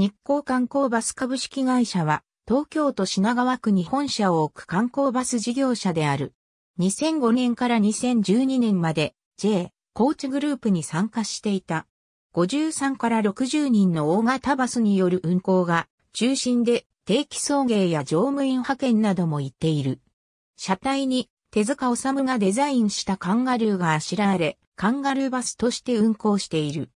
日光観光バス株式会社は、東京都品川区に本社を置く観光バス事業者である。2005年から2012年まで J、コーチグループに参加していた。53から60人の大型バスによる運行が中心で定期送迎や乗務員派遣なども行っている。車体に手塚治虫がデザインしたカンガルーがあしらわれ、カンガルーバスとして運行している。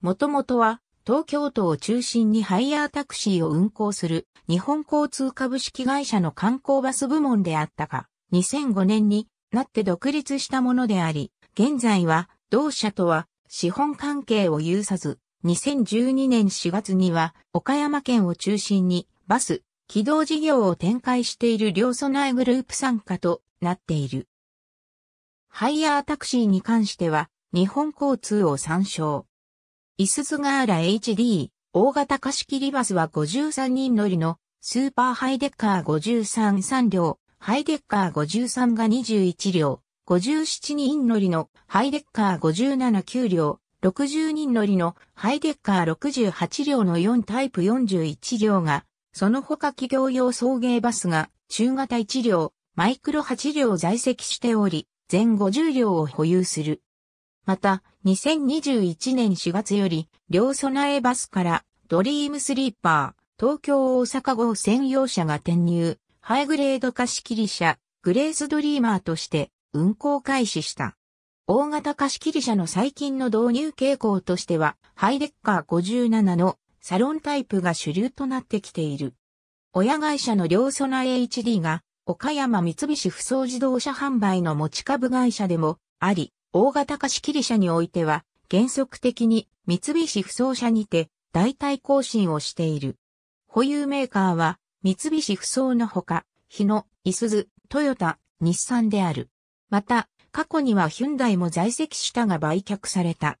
もともとは東京都を中心にハイヤータクシーを運行する日本交通株式会社の観光バス部門であったが、2005年になって独立したものであり、現在は同社とは資本関係を有さず、2012年4月には岡山県を中心にバス、軌道事業を展開している両備内グループ参加となっている。ハイヤータクシーに関しては日本交通を参照。イスズガーラ HD、大型貸切バスは53人乗りの、スーパーハイデッカー53 3両、ハイデッカー53が21両、57人乗りのハイデッカー57 9両、60人乗りのハイデッカー68両の4タイプ41両が、その他企業用送迎バスが中型1両、マイクロ8両在籍しており、全50両を保有する。また、2021年4月より、両備えバスから、ドリームスリーパー、東京大阪号専用車が転入、ハイグレード貸切車、グレースドリーマーとして、運行開始した。大型貸切車の最近の導入傾向としては、ハイデッカー57のサロンタイプが主流となってきている。親会社の両備え HD が、岡山三菱不走自動車販売の持ち株会社でもあり、大型貸切車においては、原則的に三菱不走車にて代替更新をしている。保有メーカーは、三菱不走のほか、日野、いす鈴トヨタ、日産である。また、過去にはヒュンダイも在籍したが売却された。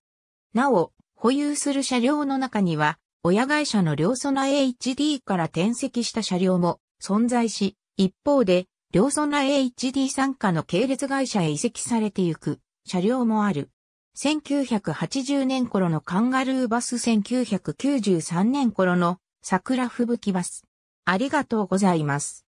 なお、保有する車両の中には、親会社の両ソナ HD から転籍した車両も存在し、一方で、両ソナ HD 参加の系列会社へ移籍されてゆく車両もある。1980年頃のカンガルーバス1993年頃の桜吹雪バス。ありがとうございます。